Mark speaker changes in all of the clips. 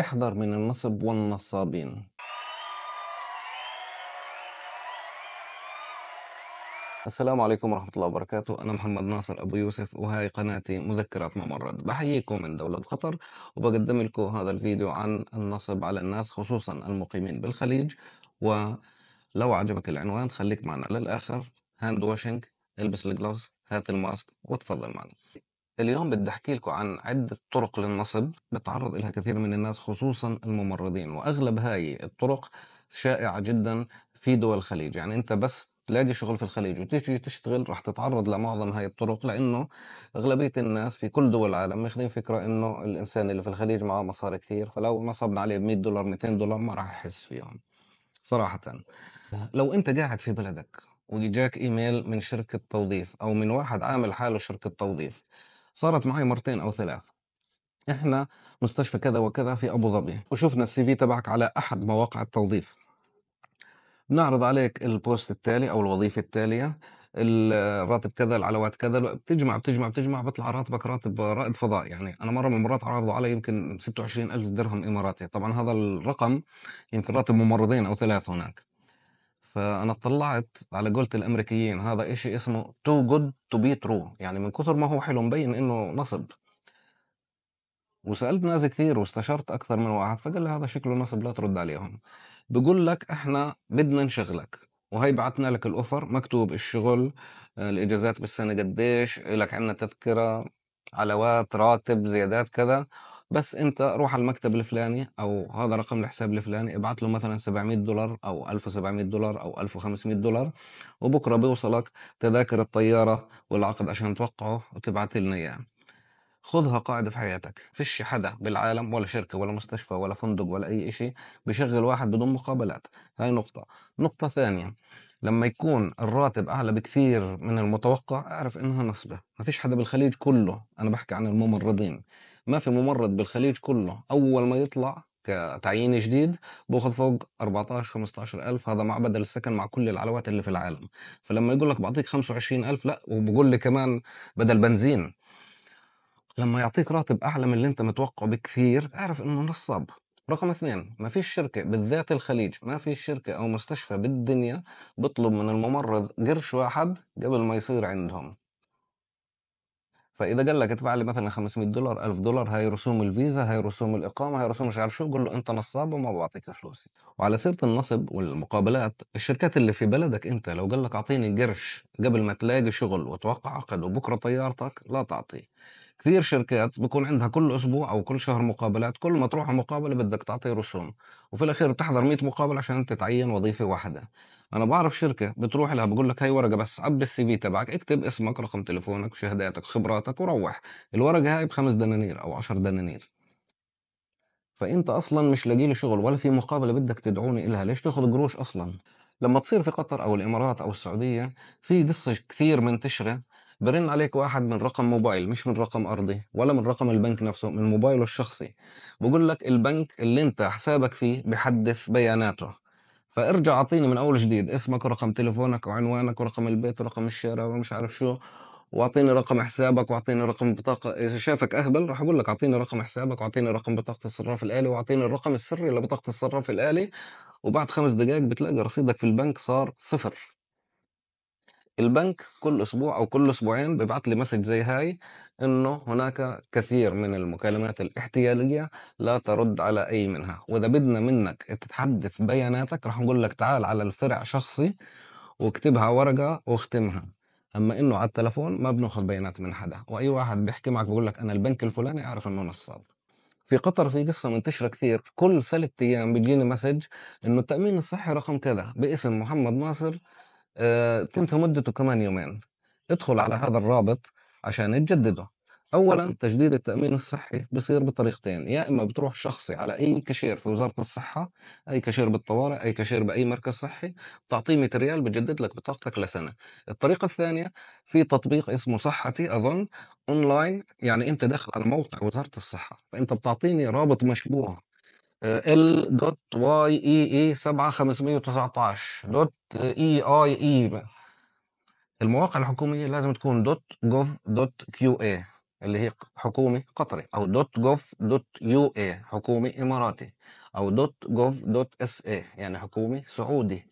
Speaker 1: احذر من النصب والنصابين السلام عليكم ورحمة الله وبركاته أنا محمد ناصر أبو يوسف وهاي قناتي مذكرات ممرض بحييكم من دولة قطر وبقدم لكم هذا الفيديو عن النصب على الناس خصوصا المقيمين بالخليج ولو عجبك العنوان خليك معنا للآخر هاند واشنج البس الجلوفز هات الماسك وتفضل معنا اليوم بدي احكي لكم عن عده طرق للنصب بتعرض لها كثير من الناس خصوصا الممرضين واغلب هاي الطرق شائعه جدا في دول الخليج يعني انت بس تلاقي شغل في الخليج وتيجي تشتغل رح تتعرض لمعظم هاي الطرق لانه اغلبيه الناس في كل دول العالم ماخذين فكره انه الانسان اللي في الخليج معه مصاري كثير فلو نصبنا عليه ب 100 دولار 200 دولار ما راح يحس فيهم صراحه لو انت قاعد في بلدك وجاك ايميل من شركه توظيف او من واحد عامل حاله شركه توظيف صارت معي مرتين او ثلاث احنا مستشفى كذا وكذا في ابو ظبي وشفنا السي في تبعك على احد مواقع التوظيف بنعرض عليك البوست التالي او الوظيفه التاليه الراتب كذا العلاوات كذا بتجمع بتجمع بتجمع بطلع راتبك راتب رائد فضاء يعني انا مره من المرات عرضوا علي يمكن 26 ألف درهم اماراتي طبعا هذا الرقم يمكن راتب ممرضين او ثلاث هناك فانا اطلعت على قولة الامريكيين هذا اشي اسمه تو جود تو بي ترو يعني من كثر ما هو حلو مبين انه نصب وسالت ناس كثير واستشرت اكثر من واحد فقال لي هذا شكله نصب لا ترد عليهم بقول لك احنا بدنا نشغلك وهي بعثنا لك الاوفر مكتوب الشغل آه، الاجازات بالسنه قديش لك عندنا تذكره علاوات راتب زيادات كذا بس انت روح على المكتب الفلاني او هذا رقم الحساب الفلاني ابعت له مثلا 700 دولار او 1700 دولار او 1500 دولار وبكره بيوصلك تذاكر الطياره والعقد عشان توقعه وتبعت لنا اياه خذها قاعدة في حياتك فيش حدا بالعالم ولا شركة ولا مستشفى ولا فندق ولا أي شيء بشغل واحد بدون مقابلات هاي نقطة نقطة ثانية لما يكون الراتب أعلى بكثير من المتوقع أعرف إنها نصبة ما فيش حدا بالخليج كله أنا بحكي عن الممرضين ما في ممرض بالخليج كله اول ما يطلع كتعيين جديد باخذ فوق 14 15 ألف هذا مع بدل السكن مع كل العلوات اللي في العالم فلما يقول لك بعطيك 25 ألف لا وبقول لي كمان بدل بنزين لما يعطيك راتب أعلى من اللي أنت متوقعه بكثير اعرف إنه نصاب رقم اثنين ما في شركة بالذات الخليج ما في شركة أو مستشفى بالدنيا بطلب من الممرض قرش واحد قبل ما يصير عندهم فاذا قال لك ادفع لي مثلا 500 دولار 1000 دولار هاي رسوم الفيزا هاي رسوم الاقامه هاي رسوم مش عارف شو قول له انت نصاب وما بعطيك فلوسي وعلى سيره النصب والمقابلات الشركات اللي في بلدك انت لو قال لك اعطيني قرش قبل ما تلاقي شغل وتوقع عقد وبكره طيارتك لا تعطيه كثير شركات بكون عندها كل اسبوع او كل شهر مقابلات كل ما تروح مقابله بدك تعطي رسوم وفي الاخير بتحضر 100 مقابله عشان انت تعين وظيفه واحده انا بعرف شركه بتروح لها بقول لك هاي ورقه بس عبي السي في تبعك اكتب اسمك رقم تليفونك شهاداتك خبراتك وروح الورقه هاي بخمس دنانير او عشر دنانير فانت اصلا مش لاقي لي شغل ولا في مقابله بدك تدعوني الها ليش تاخذ قروش اصلا لما تصير في قطر او الامارات او السعوديه في قصه كثير منتشره برن عليك واحد من رقم موبايل مش من رقم ارضي ولا من رقم البنك نفسه من موبايله الشخصي بقول لك البنك اللي انت حسابك فيه بحدث بياناته فارجع اعطيني من اول جديد اسمك ورقم تليفونك وعنوانك ورقم البيت ورقم الشارع ومش عارف شو واعطيني رقم حسابك واعطيني رقم بطاقه اذا شافك اهبل راح اقول لك اعطيني رقم حسابك واعطيني رقم بطاقه الصراف الالي واعطيني الرقم السري لبطاقه الصراف الالي وبعد خمس دقائق بتلاقي رصيدك في البنك صار صفر البنك كل اسبوع او كل اسبوعين بيبعت لي مسج زي هاي انه هناك كثير من المكالمات الاحتياليه لا ترد على اي منها واذا بدنا منك تتحدث بياناتك رح نقول لك تعال على الفرع شخصي واكتبها ورقه واختمها اما انه على التلفون ما بناخذ بيانات من حدا واي واحد بيحكي معك بقول لك انا البنك الفلاني اعرف انه نصاب في قطر في قصه منتشره كثير كل ثلاث ايام بيجيني مسج انه التامين الصحي رقم كذا باسم محمد ناصر آه بتنتهي مدته كمان يومين ادخل على هذا الرابط عشان تجدده اولا تجديد التامين الصحي بصير بطريقتين يا اما بتروح شخصي على اي كاشير في وزاره الصحه اي كاشير بالطوارئ اي كاشير باي مركز صحي بتعطيه 100 ريال بجدد لك بطاقتك لسنه الطريقه الثانيه في تطبيق اسمه صحتي اظن اونلاين يعني انت داخل على موقع وزاره الصحه فانت بتعطيني رابط مشبوه ال دوت واي اي اي 7519 دوت اي اي اي المواقع الحكوميه لازم تكون دوت جوف دوت كيو اي اللي هي حكومي قطري او دوت جوف دوت يو اي حكومي اماراتي او دوت جوف دوت اس اي يعني حكومي سعودي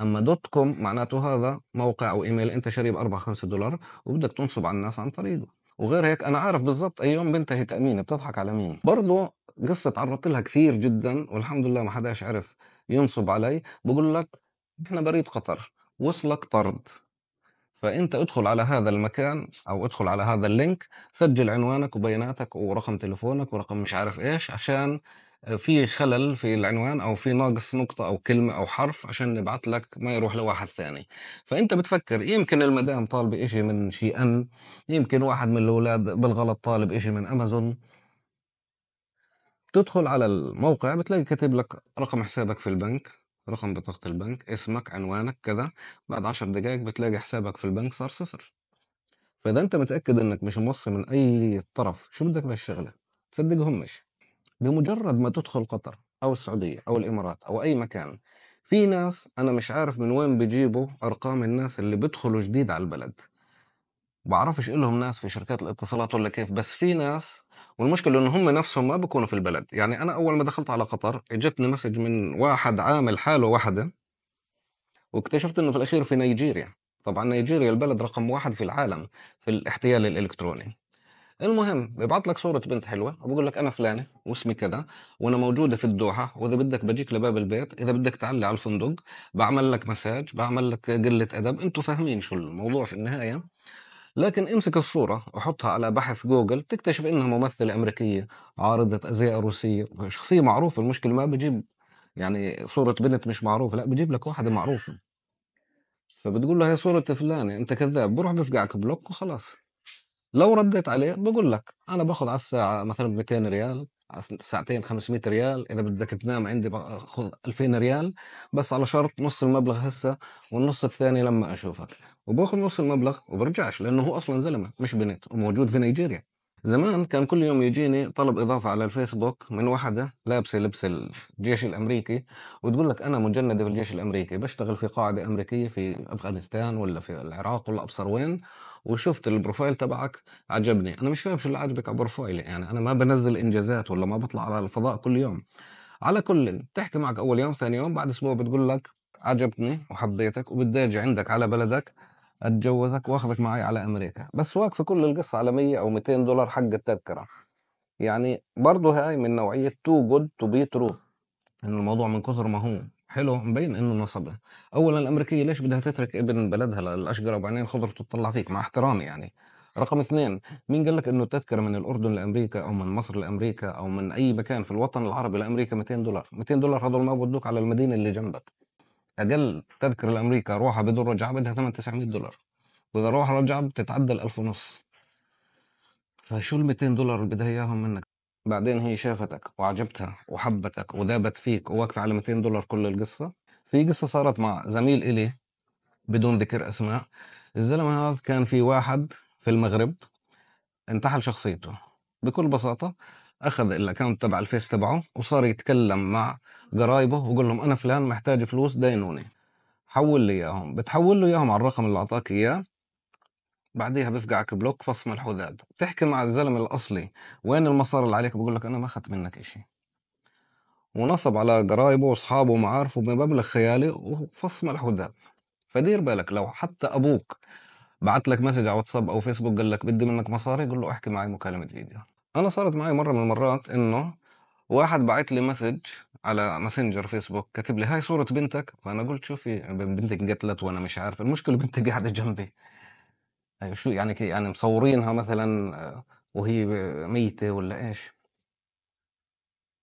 Speaker 1: اما دوت كوم معناته هذا موقع او ايميل انت شاريه ب 4 5 دولار وبدك تنصب على الناس عن طريقه وغير هيك انا عارف بالضبط اي يوم بينتهي تامين بتضحك على مين برضه قصة تعرضت لها كثير جدا والحمد لله ما حداش عرف ينصب علي بقول لك احنا بريد قطر وصلك طرد فانت ادخل على هذا المكان او ادخل على هذا اللينك سجل عنوانك وبياناتك ورقم تليفونك ورقم مش عارف ايش عشان في خلل في العنوان او في ناقص نقطه او كلمه او حرف عشان نبعث لك ما يروح لواحد ثاني فانت بتفكر يمكن المدام طالبه إشي من شي ان يمكن واحد من الاولاد بالغلط طالب إشي من امازون تدخل على الموقع بتلاقي كاتب لك رقم حسابك في البنك رقم بطاقة البنك اسمك عنوانك كذا بعد عشر دقايق بتلاقي حسابك في البنك صار صفر فإذا أنت متأكد إنك مش موصي من أي طرف شو بدك بهالشغلة تصدقهم مش بمجرد ما تدخل قطر أو السعودية أو الإمارات أو أي مكان في ناس أنا مش عارف من وين بيجيبوا أرقام الناس اللي بيدخلوا جديد على البلد بعرفش إلهم ناس في شركات الاتصالات ولا كيف بس في ناس والمشكله ان هم نفسهم ما بكونوا في البلد يعني انا اول ما دخلت على قطر اجتني مسج من واحد عامل حاله وحده واكتشفت انه في الاخير في نيجيريا طبعا نيجيريا البلد رقم واحد في العالم في الاحتيال الالكتروني المهم ببعث لك صورة بنت حلوة وبقول لك أنا فلانة واسمي كذا وأنا موجودة في الدوحة وإذا بدك بجيك لباب البيت إذا بدك تعلي على الفندق بعمل لك مساج بعمل لك قلة أدب أنتم فاهمين شو الموضوع في النهاية لكن امسك الصورة وحطها على بحث جوجل تكتشف انها ممثلة امريكية عارضة ازياء روسية شخصية معروفة المشكلة ما بجيب يعني صورة بنت مش معروفة لا بجيب لك واحدة معروفة فبتقول له هي صورة فلانة انت كذاب بروح بفقعك بلوك وخلاص لو رديت عليه بقول لك انا باخذ على الساعه مثلا 200 ريال ساعتين 500 ريال اذا بدك تنام عندي باخذ 2000 ريال بس على شرط نص المبلغ هسه والنص الثاني لما اشوفك وباخذ نص المبلغ وبرجعش لانه هو اصلا زلمه مش بنت وموجود في نيجيريا زمان كان كل يوم يجيني طلب إضافة على الفيسبوك من وحدة لابسة لبس الجيش الأمريكي وتقول لك أنا مجندة في الجيش الأمريكي بشتغل في قاعدة أمريكية في أفغانستان ولا في العراق ولا أبصر وين وشفت البروفايل تبعك عجبني انا مش فاهم شو اللي عجبك على بروفايلي يعني انا ما بنزل انجازات ولا ما بطلع على الفضاء كل يوم على كل بتحكي معك اول يوم ثاني يوم بعد اسبوع بتقول لك عجبتني وحبيتك وبدي اجي عندك على بلدك اتجوزك واخذك معي على امريكا بس واقفه كل القصه على 100 او 200 دولار حق التذكره يعني برضه هاي من نوعيه تو جود تو بي ترو ان الموضوع من كثر ما هو حلو مبين انه نصب اولا الامريكيه ليش بدها تترك ابن بلدها للاشقر وبعدين خضرته تطلع فيك مع احترامي يعني رقم اثنين مين قال لك انه التذكره من الاردن لامريكا او من مصر لامريكا او من اي مكان في الوطن العربي لامريكا 200 دولار 200 دولار هذول ما بودوك على المدينه اللي جنبك اقل تذكره لامريكا روحها بدون رجعه بدها 8 900 دولار واذا روح رجعه بتتعدى ال 1000 ونص فشو ال 200 دولار اللي بدها اياهم منك بعدين هي شافتك وعجبتها وحبتك ودابت فيك وواقفة على 200 دولار كل القصة في قصة صارت مع زميل إلي بدون ذكر أسماء الزلمة هذا كان في واحد في المغرب انتحل شخصيته بكل بساطة أخذ الأكاونت تبع الفيس تبعه وصار يتكلم مع قرايبه ويقول لهم أنا فلان محتاج فلوس دينوني حول لي إياهم بتحول له إياهم على الرقم اللي أعطاك إياه بعديها بفقعك بلوك فصم الحداد بتحكي مع الزلم الأصلي وين المصاري اللي عليك بقول لك أنا ما أخذت منك إشي ونصب على قرايبه وأصحابه ومعارفه بمبلغ خيالي وفصم الحداد فدير بالك لو حتى أبوك بعت لك مسج على واتساب أو فيسبوك قال لك بدي منك مصاري قول له احكي معي مكالمة فيديو أنا صارت معي مرة من المرات إنه واحد بعت لي مسج على ماسنجر فيسبوك كاتب لي هاي صورة بنتك فأنا قلت شوفي بنتك قتلت وأنا مش عارف المشكلة بنتي قاعدة جنبي أيوة، شو يعني كي يعني مصورينها مثلًا آه، وهي ميتة ولا إيش؟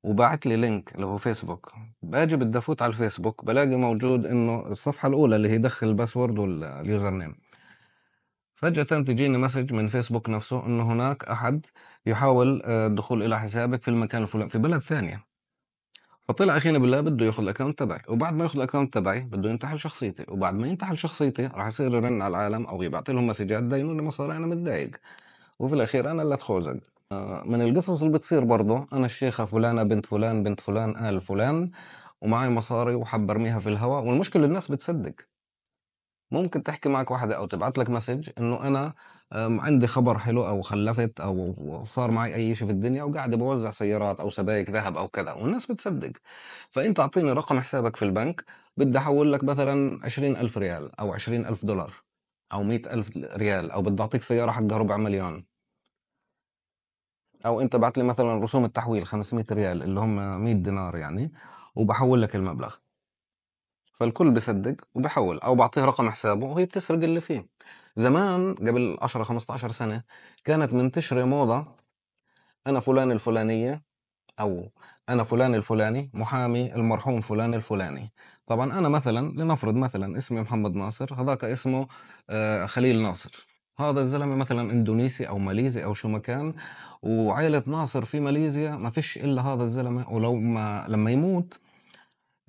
Speaker 1: وباعت لي لينك اللي هو فيسبوك، باجي بدي أفوت على الفيسبوك بلاقي موجود إنه الصفحة الأولى اللي هي دخل الباسورد واليوزر نيم فجأةً تجيني مسج من فيسبوك نفسه إنه هناك أحد يحاول آه، الدخول إلى حسابك في المكان الفلاني في بلد ثانية. فطلع اخينا بالله بده ياخذ الاكونت تبعي وبعد ما ياخذ الاكونت تبعي بده ينتحل شخصيتي وبعد ما ينتحل شخصيتي راح يصير يرن على العالم او يبعث لهم مسجات دينوني مصاري انا متضايق وفي الاخير انا اللي اتخوزق آه، من القصص اللي بتصير برضه انا الشيخه فلانه بنت فلان بنت فلان ال فلان ومعي مصاري وحب ارميها في الهواء والمشكله الناس بتصدق ممكن تحكي معك واحدة أو تبعت لك مسج إنه أنا عندي خبر حلو او خلفت او صار معي اي شيء في الدنيا وقاعد بوزع سيارات او سبائك ذهب او كذا والناس بتصدق فانت اعطيني رقم حسابك في البنك بدي احول لك مثلا 20000 ريال او 20000 دولار او 100000 ريال او بدي اعطيك سياره حقها ربع مليون او انت بعت لي مثلا رسوم التحويل 500 ريال اللي هم 100 دينار يعني وبحول لك المبلغ فالكل بيصدق وبحول او بعطيه رقم حسابه وهي بتسرق اللي فيه زمان قبل 10 15 سنه كانت منتشره موضه انا فلان الفلانيه او انا فلان الفلاني محامي المرحوم فلان الفلاني طبعا انا مثلا لنفرض مثلا اسمي محمد ناصر هذاك اسمه آه، خليل ناصر هذا الزلمة مثلا اندونيسي او ماليزي او شو مكان وعائلة ناصر في ماليزيا ما فيش الا هذا الزلمة ولو ما لما يموت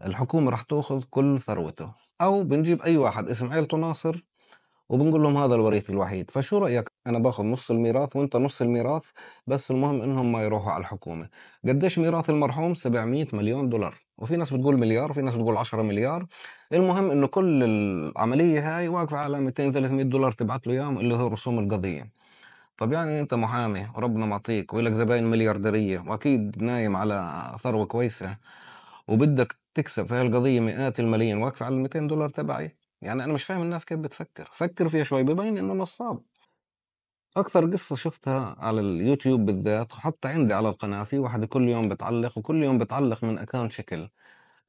Speaker 1: الحكومة رح تأخذ كل ثروته أو بنجيب أي واحد اسم عيلته ناصر وبنقول لهم هذا الوريث الوحيد فشو رأيك أنا باخذ نص الميراث وأنت نص الميراث بس المهم إنهم ما يروحوا على الحكومة قديش ميراث المرحوم 700 مليون دولار وفي ناس بتقول مليار وفي ناس بتقول 10 مليار المهم إنه كل العملية هاي واقفة على 200 300 دولار تبعت له إياهم اللي هو رسوم القضية طب يعني انت محامي وربنا معطيك ولك زباين مليارديريه واكيد نايم على ثروه كويسه وبدك تكسب في القضيه مئات الملايين واقفه على ال 200 دولار تبعي يعني انا مش فاهم الناس كيف بتفكر فكر فيها شوي ببين انه نصاب اكثر قصه شفتها على اليوتيوب بالذات وحتى عندي على القناه في واحد كل يوم بتعلق وكل يوم بتعلق من اكاونت شكل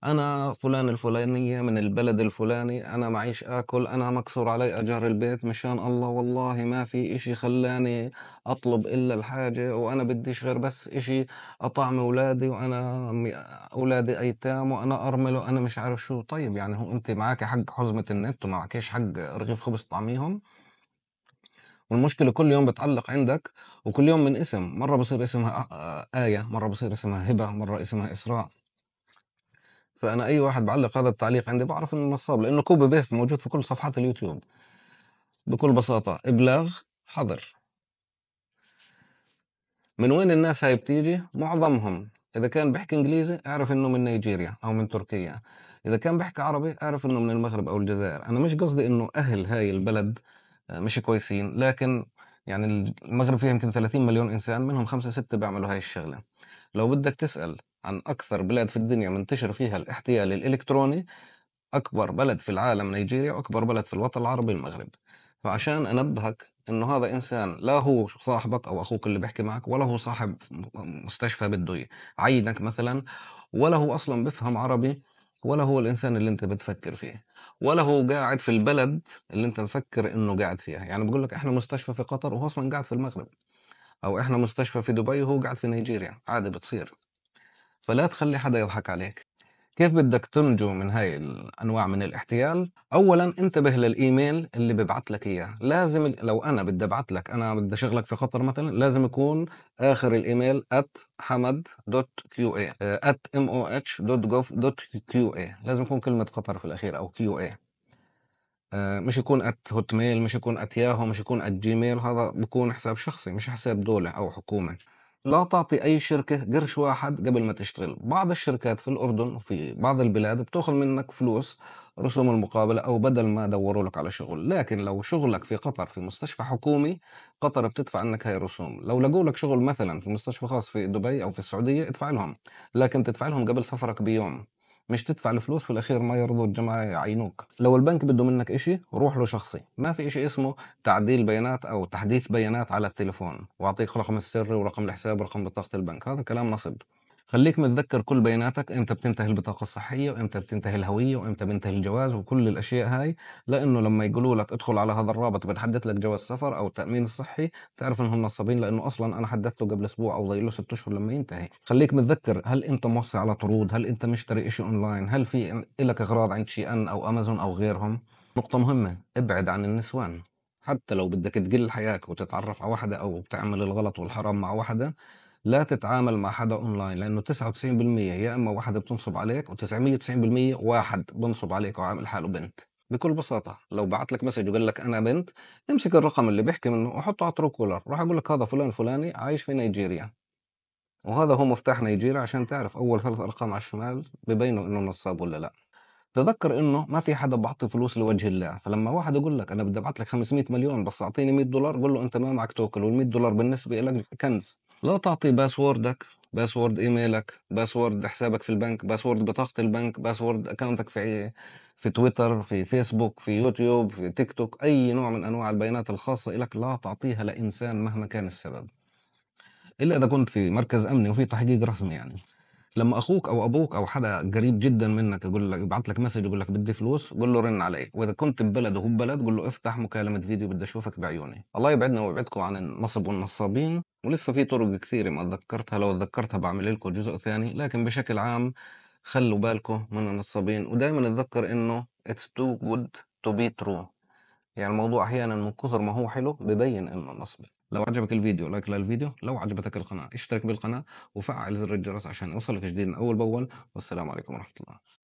Speaker 1: انا فلان الفلانيه من البلد الفلاني انا معيش اكل انا مكسور علي اجار البيت مشان الله والله ما في اشي خلاني اطلب الا الحاجه وانا بديش غير بس اشي اطعم اولادي وانا اولادي ايتام وانا ارمل وانا مش عارف شو طيب يعني هو انت معك حق حزمه النت ومعكيش حق رغيف خبز طعميهم والمشكله كل يوم بتعلق عندك وكل يوم من اسم مره بصير اسمها آية مره بصير اسمها هبة مره اسمها إسراء فانا اي واحد بعلق هذا التعليق عندي بعرف انه نصاب لانه كوبي بيست موجود في كل صفحات اليوتيوب بكل بساطه ابلاغ حظر من وين الناس هاي بتيجي معظمهم اذا كان بيحكي انجليزي اعرف انه من نيجيريا او من تركيا اذا كان بيحكي عربي اعرف انه من المغرب او الجزائر انا مش قصدي انه اهل هاي البلد آه، مش كويسين لكن يعني المغرب فيها يمكن 30 مليون انسان منهم خمسة ستة بيعملوا هاي الشغله لو بدك تسال عن أكثر بلاد في الدنيا منتشر فيها الاحتيال الإلكتروني أكبر بلد في العالم نيجيريا وأكبر بلد في الوطن العربي المغرب فعشان أنبهك انه هذا انسان لا هو صاحبك او اخوك اللي بيحكي معك ولا هو صاحب مستشفى بده يعينك مثلا ولا هو اصلا بفهم عربي ولا هو الانسان اللي انت بتفكر فيه ولا هو قاعد في البلد اللي انت مفكر انه قاعد فيها يعني بقول لك احنا مستشفى في قطر وهو اصلا قاعد في المغرب او احنا مستشفى في دبي وهو قاعد في نيجيريا عادي بتصير فلا تخلي حدا يضحك عليك كيف بدك تنجو من هاي الانواع من الاحتيال اولا انتبه للايميل اللي ببعث لك اياه لازم لو انا بدي ابعث لك انا بدي اشغلك في خطر مثلا لازم يكون اخر الايميل @hamad.qa آه، @moh.gov.qa لازم يكون كلمه خطر في الاخير او qa آه، مش يكون ات هوت ميل مش يكون ات ياهو مش يكون ات جيميل هذا بكون حساب شخصي مش حساب دوله او حكومه لا تعطي أي شركة قرش واحد قبل ما تشتغل بعض الشركات في الأردن وفي بعض البلاد بتأخذ منك فلوس رسوم المقابلة أو بدل ما دوروا لك على شغل لكن لو شغلك في قطر في مستشفى حكومي قطر بتدفع عنك هاي الرسوم لو لقوا لك شغل مثلا في مستشفى خاص في دبي أو في السعودية ادفع لهم لكن تدفع لهم قبل سفرك بيوم مش تدفع الفلوس في الاخير ما يرضوا الجماعه يعينوك لو البنك بده منك إشي روح له شخصي ما في إشي اسمه تعديل بيانات او تحديث بيانات على التليفون واعطيك رقم السري ورقم الحساب ورقم بطاقه البنك هذا كلام نصب خليك متذكر كل بياناتك امتى بتنتهي البطاقه الصحيه وامتى بتنتهي الهويه وامتى بينتهي الجواز وكل الاشياء هاي لانه لما يقولوا لك ادخل على هذا الرابط بنحدد لك جواز سفر او التامين الصحي تعرف انهم نصابين لانه اصلا انا حددته قبل اسبوع او ضايل له ست اشهر لما ينتهي خليك متذكر هل انت موصي على طرود هل انت مشتري شيء اونلاين هل في لك اغراض عند شي ان او امازون او غيرهم نقطة مهمة ابعد عن النسوان حتى لو بدك تقل حياك وتتعرف على واحدة أو بتعمل الغلط والحرام مع واحدة لا تتعامل مع حدا اونلاين لانه 99% يا اما واحد بتنصب عليك و990% واحد بنصب عليك وعامل حاله بنت بكل بساطه لو بعت لك مسج وقال لك انا بنت امسك الرقم اللي بيحكي منه وحطه على ترو كولر راح اقول لك هذا فلان فلاني عايش في نيجيريا وهذا هو مفتاح نيجيريا عشان تعرف اول ثلاث ارقام على الشمال ببينوا انه نصاب ولا لا تذكر انه ما في حدا بعطي فلوس لوجه الله فلما واحد يقول لك انا بدي أبعث لك 500 مليون بس اعطيني 100 دولار قول له انت ما معك توكل وال100 دولار بالنسبه لك كنز لا تعطي باسوردك باسورد ايميلك باسورد حسابك في البنك باسورد بطاقه البنك باسورد اكونتك في إيه؟ في تويتر في فيسبوك في يوتيوب في تيك توك اي نوع من انواع البيانات الخاصه لك لا تعطيها لانسان مهما كان السبب الا اذا كنت في مركز امني وفي تحقيق رسمي يعني لما اخوك او ابوك او حدا قريب جدا منك يقول لك يبعت لك مسج يقول لك بدي فلوس قول له رن عليه واذا كنت ببلد وهو ببلد قول له افتح مكالمه فيديو بدي اشوفك بعيوني الله يبعدنا ويبعدكم عن النصب والنصابين ولسه في طرق كثيره ما تذكرتها لو تذكرتها بعمل لكم جزء ثاني لكن بشكل عام خلوا بالكم من النصابين ودائما اتذكر انه اتس تو جود تو بي ترو يعني الموضوع احيانا من كثر ما هو حلو ببين انه نصبي لو عجبك الفيديو لايك للفيديو لو عجبتك القناة اشترك بالقناة وفعل زر الجرس عشان يوصلك جديد أول بأول والسلام عليكم ورحمة الله